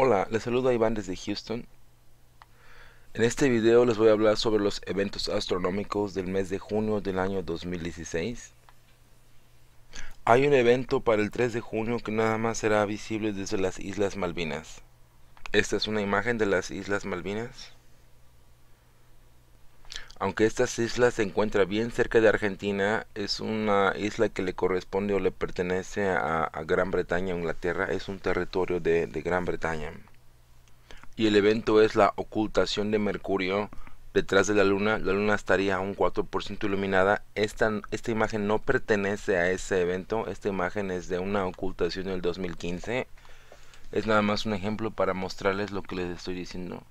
Hola, les saludo a Iván desde Houston. En este video les voy a hablar sobre los eventos astronómicos del mes de junio del año 2016. Hay un evento para el 3 de junio que nada más será visible desde las Islas Malvinas. Esta es una imagen de las Islas Malvinas. Aunque estas islas se encuentra bien cerca de Argentina, es una isla que le corresponde o le pertenece a, Gran Bretaña, Inglaterra, es un territorio de, Gran Bretaña. Y el evento es la ocultación de Mercurio detrás de la luna, la luna estaría a un 4% iluminada. Esta, esta imagen no pertenece a ese evento, esta imagen es de una ocultación del 2015. Es nada más un ejemplo para mostrarles lo que les estoy diciendo.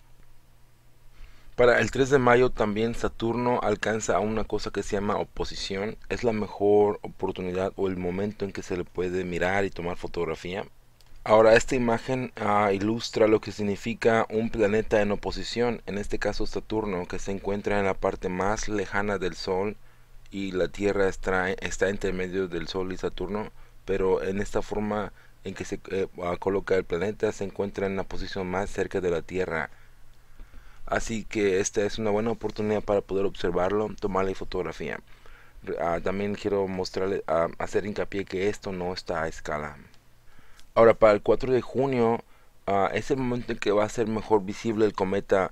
Para el 3 de mayo también Saturno alcanza a una cosa que se llama oposición. Es la mejor oportunidad o el momento en que se le puede mirar y tomar fotografía. Ahora, esta imagen ah, ilustra lo que significa un planeta en oposición, en este caso Saturno, que se encuentra en la parte más lejana del Sol y la Tierra está, entre medio del Sol y Saturno, pero en esta forma en que se eh, ah, coloca el planeta se encuentra en la posición más cerca de la Tierra. Así que esta es una buena oportunidad para poder observarlo, tomarle fotografía. Ah, también quiero mostrarle, ah, hacer hincapié que esto no está a escala. Ahora, para el 4 de junio ah, es el momento en que va a ser mejor visible el cometa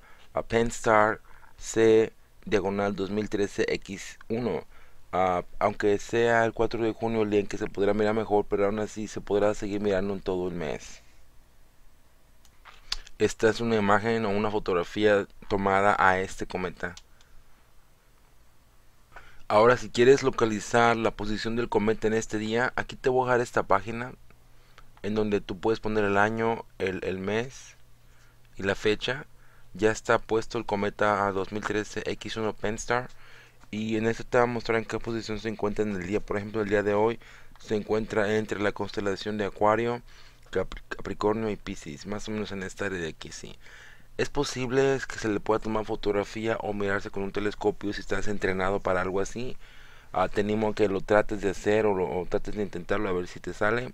Star C diagonal 2013 X1. aunque sea el 4 de junio el día en que se podrá mirar mejor, pero aún así se podrá seguir mirando en todo el mes. Esta es una imagen o una fotografía tomada a este cometa. Ahora si quieres localizar la posición del cometa en este día, aquí te voy a dejar esta página en donde tú puedes poner el año, el, mes y la fecha. Ya está puesto el cometa a 2013 X1 Penstar y en esto te va a mostrar en qué posición se encuentra en el día. Por ejemplo, el día de hoy se encuentra entre la constelación de Acuario Capricornio y Piscis, más o menos en esta área de aquí, sí. Es posible que se le pueda tomar fotografía o mirarse con un telescopio si estás entrenado para algo así. Ah, Tenemos que lo trates de hacer o, lo, trates de intentarlo a ver si te sale.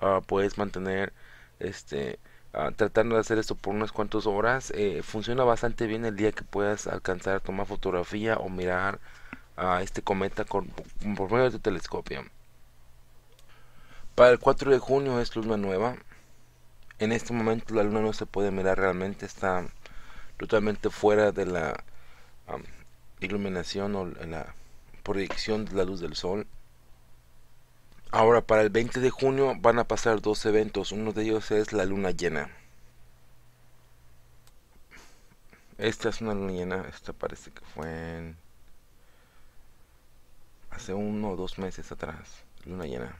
Ah, puedes mantener este ah, tratando de hacer esto por unas cuantas horas eh, funciona bastante bien el día que puedas alcanzar a tomar fotografía o mirar a este cometa con, por medio de tu telescopio para el 4 de junio es luna nueva. En este momento la luna no se puede mirar realmente, está totalmente fuera de la iluminación o la proyección de la luz del sol. Ahora, para el 20 de junio van a pasar dos eventos. Uno de ellos es la luna llena. Esta es una luna llena. Esta parece que fue hace uno o dos meses atrás. Luna llena.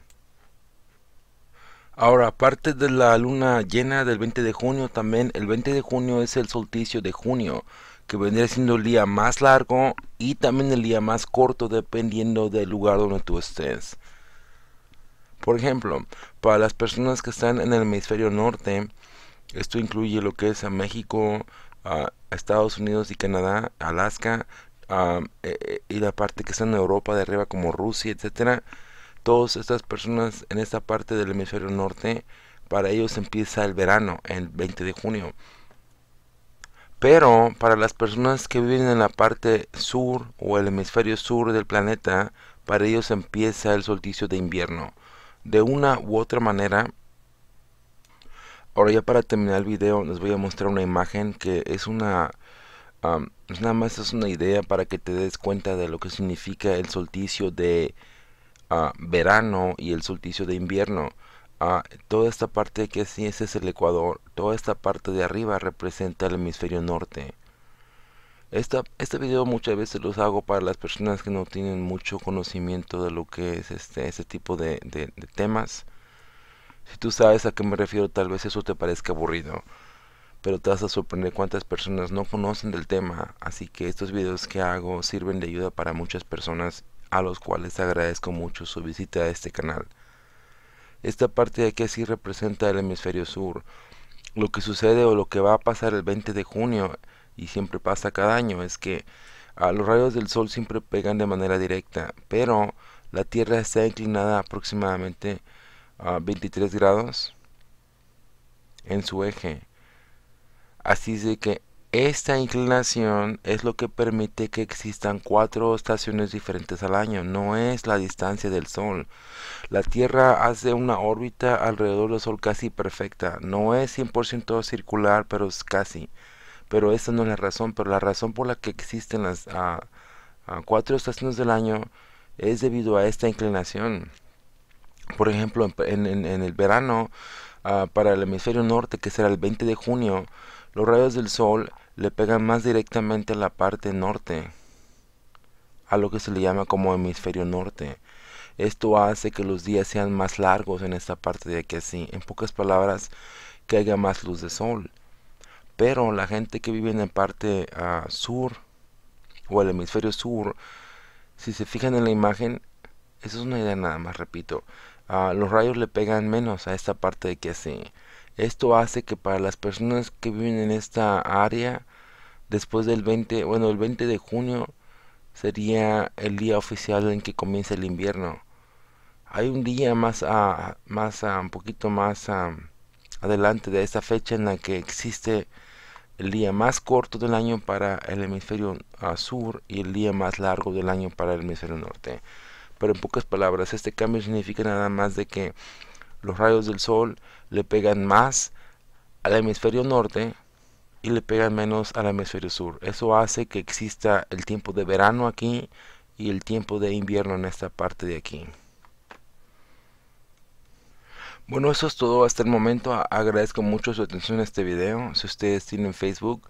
Ahora, aparte de la luna llena del 20 de junio, también el 20 de junio es el solsticio de junio, que vendría siendo el día más largo y también el día más corto dependiendo del lugar donde tú estés. Por ejemplo, para las personas que están en el hemisferio norte, esto incluye lo que es a México, a Estados Unidos y Canadá, Alaska, eh, eh, y la parte que está en Europa de arriba como Rusia, etcétera todas estas personas en esta parte del hemisferio norte, para ellos empieza el verano, el 20 de junio. Pero para las personas que viven en la parte sur o el hemisferio sur del planeta, para ellos empieza el solsticio de invierno. De una u otra manera, ahora ya para terminar el video les voy a mostrar una imagen que es una... nada más es una idea para que te des cuenta de lo que significa el solsticio de a verano y el solsticio de invierno. a toda esta parte que sí, ese es el Ecuador, toda esta parte de arriba representa el hemisferio norte. Esta, este video muchas veces los hago para las personas que no tienen mucho conocimiento de lo que es este, este tipo de, de temas. Si tú sabes a qué me refiero, tal vez eso te parezca aburrido pero te vas a sorprender cuántas personas no conocen del tema, así que estos videos que hago sirven de ayuda para muchas personas a los cuales agradezco mucho su visita a este canal. Esta parte de aquí sí representa el hemisferio sur, lo que sucede o lo que va a pasar el 20 de junio y siempre pasa cada año es que a ah, los rayos del sol siempre pegan de manera directa, pero la Tierra está inclinada aproximadamente a 23 grados en su eje. Así de que esta inclinación es lo que permite que existan cuatro estaciones diferentes al año, no es la distancia del Sol. La Tierra hace una órbita alrededor del Sol casi perfecta, no es 100% circular, pero es casi. Pero esa no es la razón, pero la razón por la que existen las cuatro estaciones del año es debido a esta inclinación. Por ejemplo, en, el verano, ah, para el hemisferio norte, que será el 20 de junio, los rayos del sol le pegan más directamente a la parte norte, a lo que se le llama como hemisferio norte. Esto hace que los días sean más largos en esta parte de aquí, así, en pocas palabras, que haya más luz de sol. Pero la gente que vive en la parte ah, sur o el hemisferio sur, si se fijan en la imagen, eso es una idea nada más, repito, a ah, los rayos le pegan menos a esta parte de que así. Esto hace que para las personas que viven en esta área, después del 20, bueno, el 20 de junio sería el día oficial en que comienza el invierno. Hay un día más a, más a, un poquito más adelante de esta fecha en la que existe el día más corto del año para el hemisferio ah, sur y el día más largo del año para el hemisferio norte. Pero en pocas palabras, este cambio significa nada más de que los rayos del sol le pegan más al hemisferio norte y le pegan menos al hemisferio sur. Eso hace que exista el tiempo de verano aquí y el tiempo de invierno en esta parte de aquí. Bueno, eso es todo hasta el momento. Agradezco mucho su atención a este video. Si ustedes tienen Facebook,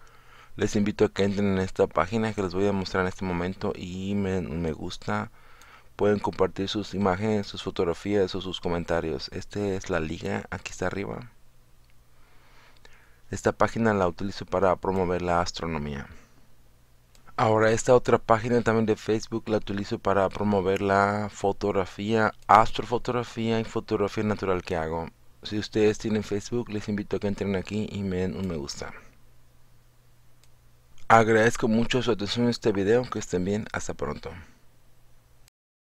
les invito a que entren en esta página que les voy a mostrar en este momento y me, me gusta pueden compartir sus imágenes, sus fotografías o sus comentarios. Esta es la liga, aquí está arriba. Esta página la utilizo para promover la astronomía. Ahora esta otra página también de Facebook la utilizo para promover la fotografía, astrofotografía y fotografía natural que hago. Si ustedes tienen Facebook les invito a que entren aquí y me den un me gusta. Agradezco mucho su atención a este video, que estén bien, hasta pronto.